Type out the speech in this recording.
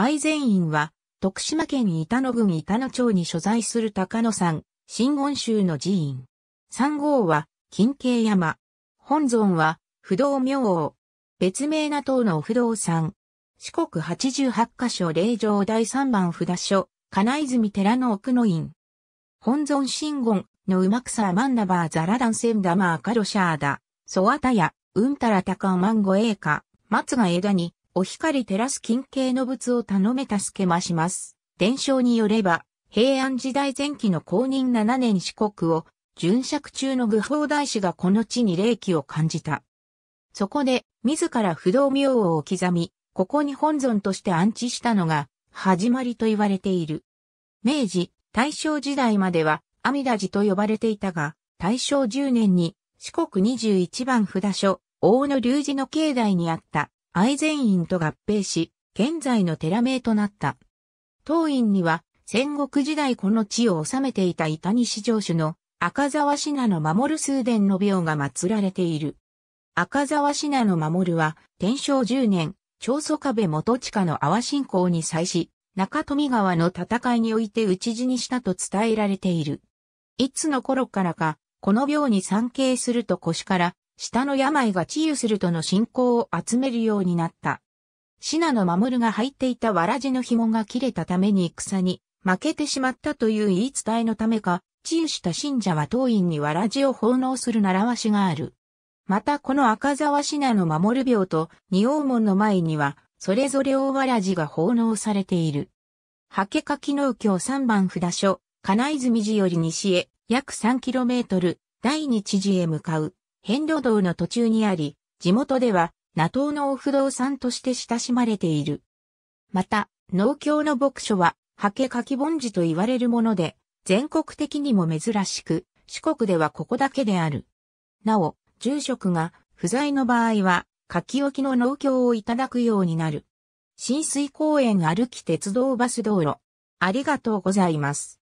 愛禅院は、徳島県板野郡板野町に所在する高野山、新言宗の寺院。三号は、金景山。本尊は、不動明王。別名な塔の不動産。四国八十八箇所霊場第三番札所、金泉寺の奥の院。本尊新言の馬草マンナバーザラダンセンダマーカロシャーダ、ソワタヤ、うんたらたかマンゴエーカ、松が枝に、お光照らす金景の仏を頼め助けまします。伝承によれば、平安時代前期の公認7年四国を、巡釈中の愚法大師がこの地に霊気を感じた。そこで、自ら不動明王を刻み、ここに本尊として安置したのが、始まりと言われている。明治、大正時代までは、阿弥陀寺と呼ばれていたが、大正10年に、四国21番札所、大野隆寺の境内にあった、アイゼン院と合併し、現在の寺名となった。当院には、戦国時代この地を治めていた板西城主の赤沢品の守る数伝の廟が祀られている。赤沢品の守るは、天正10年、長祖壁元地下の阿波信仰に際し、中富川の戦いにおいて討ち死にしたと伝えられている。いつの頃からか、この廟に参詣すると腰から下の病が治癒するとの信仰を集めるようになった。品の守が入っていたわらじの紐が切れたために戦に負けてしまったという言い伝えのためか、治癒した信者は当院にわらじを奉納する習わしがある。またこの赤沢品の守病と仁王門の前には、それぞれ大わらじが奉納されている。はけかき農協三番札所、金泉寺より西へ約3トル、第二知事へ向かう。遍路道の途中にあり、地元では、納豆のお不動産として親しまれている。また、農協の牧書は、ハケ書き盆地と言われるもので、全国的にも珍しく、四国ではここだけである。なお、住職が不在の場合は、書き置きの農協をいただくようになる。浸水公園歩き鉄道バス道路。ありがとうございます。